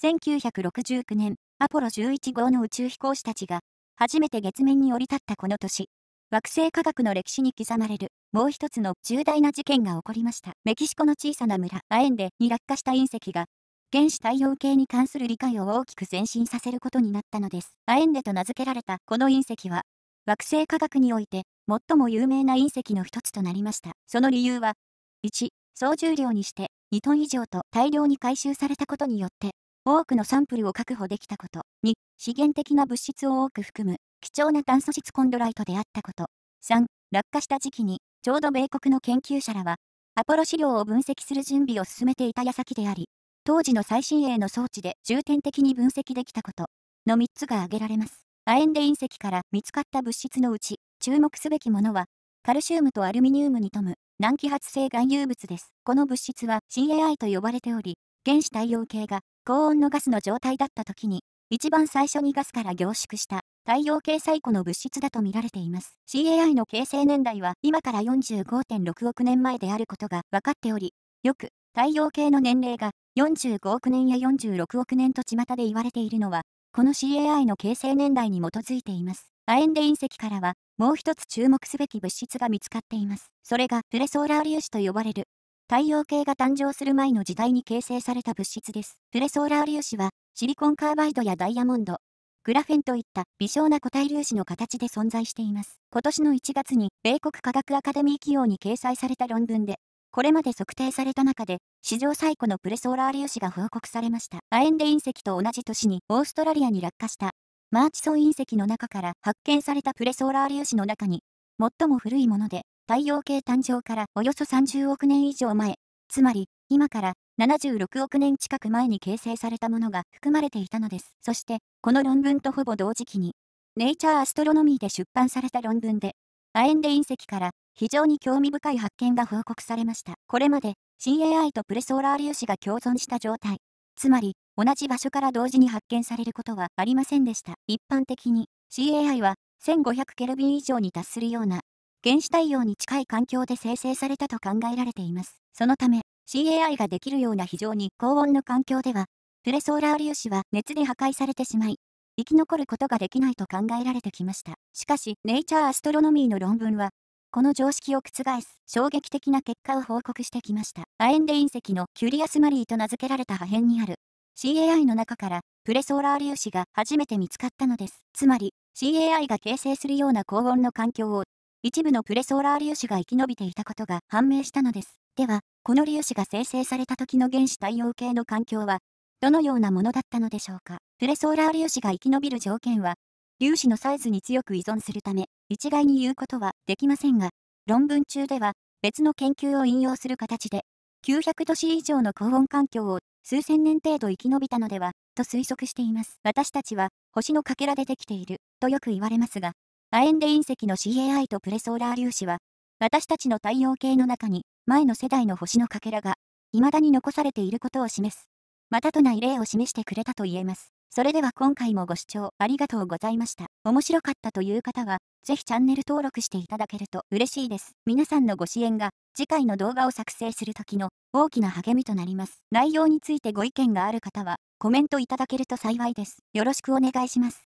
1969年、アポロ11号の宇宙飛行士たちが、初めて月面に降り立ったこの年、惑星科学の歴史に刻まれる、もう一つの重大な事件が起こりました。メキシコの小さな村、アエンデに落下した隕石が、原始太陽系に関する理解を大きく前進させることになったのです。アエンデと名付けられたこの隕石は、惑星科学において、最も有名な隕石の一つとなりました。その理由は、1、総重量にして2トン以上と大量に回収されたことによって、多くのサンプルを確保できたこと。2、資源的な物質を多く含む貴重な炭素質コンドライトであったこと。3、落下した時期に、ちょうど米国の研究者らは、アポロ資料を分析する準備を進めていた矢先であり、当時の最新鋭の装置で重点的に分析できたことの3つが挙げられます。亜鉛で隕石から見つかった物質のうち、注目すべきものは、カルシウムとアルミニウムに富む難気発性含有物です。この物質は CAI と呼ばれており、原子太陽系が高温のガスの状態だった時に、一番最初にガスから凝縮した太陽系最古の物質だと見られています。CAI の形成年代は今から45.6億年前であることが分かっており、よく太陽系の年齢が45億年や46億年と巷で言われているのは、この CAI の形成年代に基づいています。亜鉛で隕石からは、もう一つ注目すべき物質が見つかっています。それがプレソーラー粒子と呼ばれる太陽系が誕生する前の時代に形成された物質です。プレソーラー粒子は、シリコンカーバイドやダイヤモンド、グラフェンといった微小な固体粒子の形で存在しています。今年の1月に、米国科学アカデミー企業に掲載された論文で、これまで測定された中で、史上最古のプレソーラー粒子が報告されました。アエンデ隕石と同じ年にオーストラリアに落下した、マーチソン隕石の中から発見されたプレソーラー粒子の中に、最も古いもので、太陽系誕生からおよそ30億年以上前、つまり、今から76億年近く前に形成されたものが含まれていたのです。そして、この論文とほぼ同時期に、ネイチャーアストロノミーで出版された論文で、アエンデ隕石から非常に興味深い発見が報告されました。これまで CAI とプレソーラー粒子が共存した状態、つまり同じ場所から同時に発見されることはありませんでした。一般的に CAI は1500ケルビン以上に達するような原始太陽に近い環境で生成されたと考えられています。そのため、CAI ができるような非常に高温の環境では、プレソーラー粒子は熱で破壊されてしまい、生き残ることができないと考えられてきました。しかし、ネイチャーアストロノミーの論文は、この常識を覆す衝撃的な結果を報告してきました。アエンデ隕石のキュリアスマリーと名付けられた破片にある CAI の中からプレソーラー粒子が初めて見つかったのです。つまり CAI が形成するような高温の環境を一部のプレソーラー粒子が生き延びていたことが判明したのです。では、この粒子が生成された時の原子太陽系の環境は、どのようなものだったのでしょうか。プレソーラー粒子が生き延びる条件は、粒子のサイズに強く依存するため、一概に言うことはできませんが、論文中では、別の研究を引用する形で、900度 C 以上の高温環境を数千年程度生き延びたのでは、と推測しています。私たちは、星のかけらでできている、とよく言われますが、亜鉛で隕石の CAI とプレソーラー粒子は、私たちの太陽系の中に、前の世代の星のかけらが、未だに残されていることを示す。またとない例を示してくれたと言えます。それでは今回もご視聴ありがとうございました。面白かったという方は、ぜひチャンネル登録していただけると嬉しいです。皆さんのご支援が、次回の動画を作成する時の大きな励みとなります。内容についてご意見がある方は、コメントいただけると幸いです。よろしくお願いします。